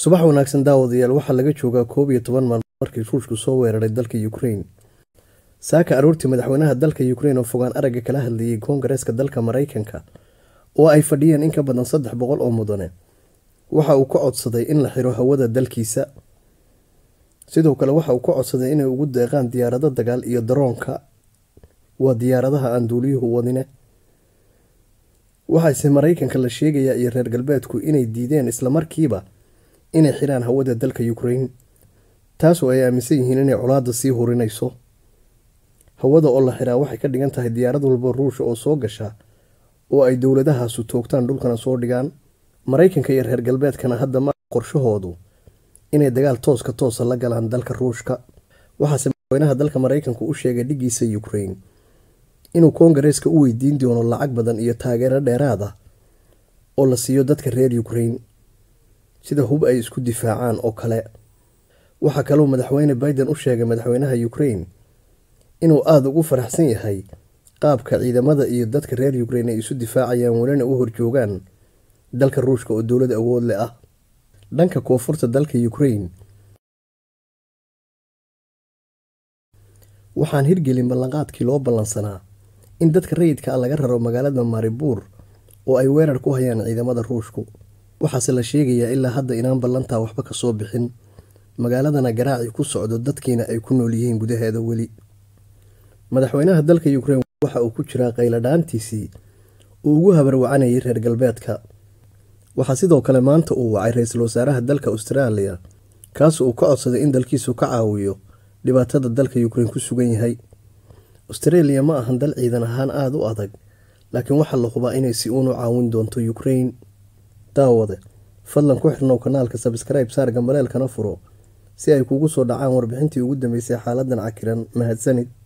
subax wanaagsan daawadayaal waxaa laga joogaa koob iyo toban maalmood markii ruushku soo weeraray dalka ukrein saaka aroortii madaxweynaha dalka ukrein oo fogaan aragga kala hadlayay kongareska dalka maraykanka oo ay fadhiyeen in ka badan saddex boqol oo mudane waxa uu ka codsaday in la xiro hawada dalkiisa sidoo kale waxa uu ka codsaday inay ugu deeqaan diyaarado dagaal iyo daroonka waa diyaaradaha aan duuliyuhu wadine waxaase maraykanka la sheegayaa iyo reer galbeedku inay diideen islamarkiiba inay xidhaan hawada dalka ukraine taasoo ay aaminsan yihiin inay colaadda sii hurinayso hawada oo la xidhaa waxay ka dhigan tahay diyaarad walba ruusha oo soo gasha oo ay dowladahaasu toogtaan dhulkana soo dhigaan maraykanka iyo reer galbeedkana hadda ma qorshahoodu inay dagaal tooska toosa la galaan dalka ruushka waxaase madaxweynaha dalka maraykanku u sheegay dhiggiisa ukraine inuu kongareeska u weydiin doono lacag badan iyo taageero dheeraad ah oo la siiyo dadka reer ukraine sida hub ay isku difaacaan oo kale waxaa kaluu madaxweyne biden u sheegay madaxweynaha ukrain inuu aada ugu faraxsan yahay qaabka ciidamada iyo dadka reer ukrain ay isu difaacayaan welina u horjoogaan dalka ruushka oo dowlad awood leh ah dhanka koonfurta dalka ukrain waxaan hirgelin ballanqaadkii loo ballansanaa in dadka rayidka ah laga raro magaalada maribuur oo ay weerar ku hayaan ciidamada ruushku waxaase la sheegayaa ilaa hadda inaan ballantaa waxba kasoo bixin magaaladana garaaci ku socdo dadkiina ay ku nool yihiin gudaheeda weli madaxweynaha dalka ukrein waxa uu ku jiraa qayladhaantiisii uu ugu habarwacanayay reer galbeedka waxaa sidoo kale maanta uu wacay ra-iisul wasaaraha dalka austraaliya kaas uu ka codsaday in dalkiisu ka caawiyo dhibaatada dalka ukrein ku sugan yahay astareeliya ma ahan dal ciidan ahaan aada u adag laakiin waxaa la hubaa inay si uunu caawin doonto ukrein daawade fadlan ku xirnow kanaalka sabskribe saar gambaleelkana furo si ay kugu soo dhacaan warbixintii ugu dambeysay xaaladan cakiran mahadsanid